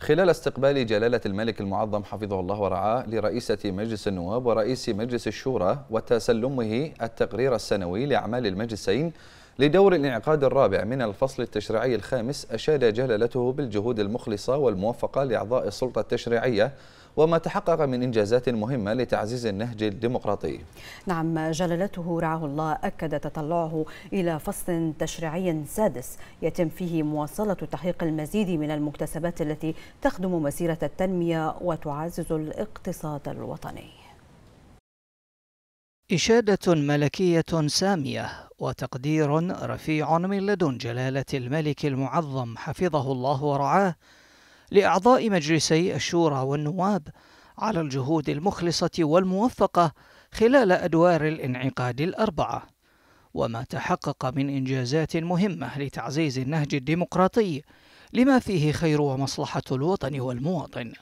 خلال استقبال جلالة الملك المعظم حفظه الله ورعاه لرئيسة مجلس النواب ورئيس مجلس الشورى وتسلمه التقرير السنوي لأعمال المجلسين لدور الانعقاد الرابع من الفصل التشريعي الخامس أشاد جلالته بالجهود المخلصة والموفقة لأعضاء السلطة التشريعية وما تحقق من إنجازات مهمة لتعزيز النهج الديمقراطي نعم جلالته رعاه الله أكد تطلعه إلى فصل تشريعي سادس يتم فيه مواصلة تحقيق المزيد من المكتسبات التي تخدم مسيرة التنمية وتعزز الاقتصاد الوطني إشادة ملكية سامية وتقدير رفيع من لدن جلالة الملك المعظم حفظه الله ورعاه لأعضاء مجلسي الشورى والنواب على الجهود المخلصة والموفقة خلال أدوار الانعقاد الأربعة وما تحقق من إنجازات مهمة لتعزيز النهج الديمقراطي لما فيه خير ومصلحة الوطن والمواطن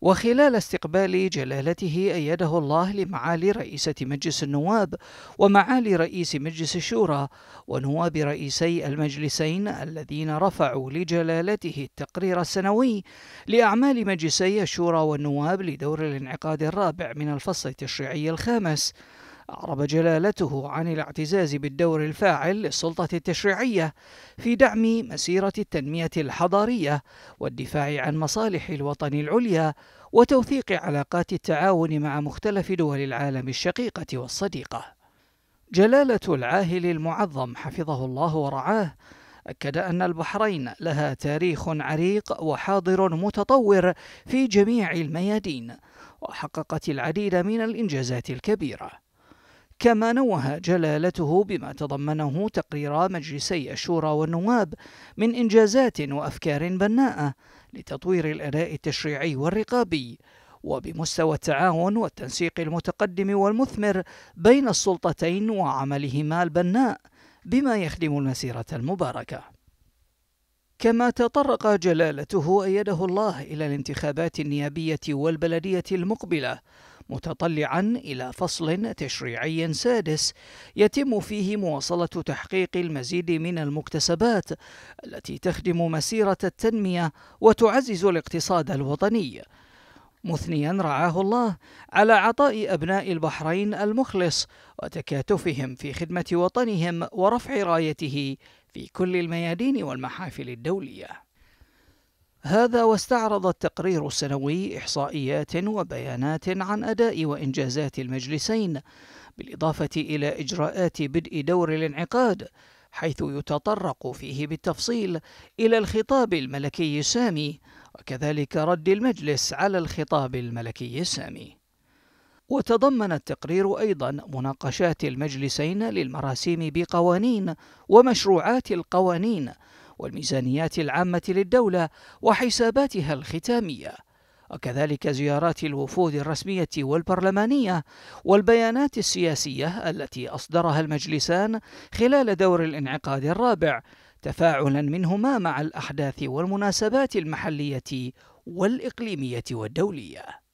وخلال استقبال جلالته أيده الله لمعالي رئيسة مجلس النواب ومعالي رئيس مجلس الشورى ونواب رئيسي المجلسين الذين رفعوا لجلالته التقرير السنوي لأعمال مجلسي الشورى والنواب لدور الانعقاد الرابع من الفصل التشريعي الخامس أعرب جلالته عن الاعتزاز بالدور الفاعل للسلطة التشريعية في دعم مسيرة التنمية الحضارية والدفاع عن مصالح الوطن العليا وتوثيق علاقات التعاون مع مختلف دول العالم الشقيقة والصديقة. جلالة العاهل المعظم حفظه الله ورعاه أكد أن البحرين لها تاريخ عريق وحاضر متطور في جميع الميادين، وحققت العديد من الإنجازات الكبيرة. كما نوه جلالته بما تضمنه تقرير مجلسي الشورى والنواب من إنجازات وأفكار بناءة لتطوير الأداء التشريعي والرقابي وبمستوى التعاون والتنسيق المتقدم والمثمر بين السلطتين وعملهما البناء بما يخدم المسيرة المباركة كما تطرق جلالته أيده الله إلى الانتخابات النيابية والبلدية المقبلة متطلعا إلى فصل تشريعي سادس يتم فيه مواصلة تحقيق المزيد من المكتسبات التي تخدم مسيرة التنمية وتعزز الاقتصاد الوطني مثنيا رعاه الله على عطاء أبناء البحرين المخلص وتكاتفهم في خدمة وطنهم ورفع رايته في كل الميادين والمحافل الدولية هذا واستعرض التقرير السنوي إحصائيات وبيانات عن أداء وإنجازات المجلسين بالإضافة إلى إجراءات بدء دور الانعقاد حيث يتطرق فيه بالتفصيل إلى الخطاب الملكي السامي وكذلك رد المجلس على الخطاب الملكي السامي وتضمن التقرير أيضا مناقشات المجلسين للمراسيم بقوانين ومشروعات القوانين والميزانيات العامة للدولة وحساباتها الختامية وكذلك زيارات الوفود الرسمية والبرلمانية والبيانات السياسية التي أصدرها المجلسان خلال دور الانعقاد الرابع تفاعلا منهما مع الأحداث والمناسبات المحلية والإقليمية والدولية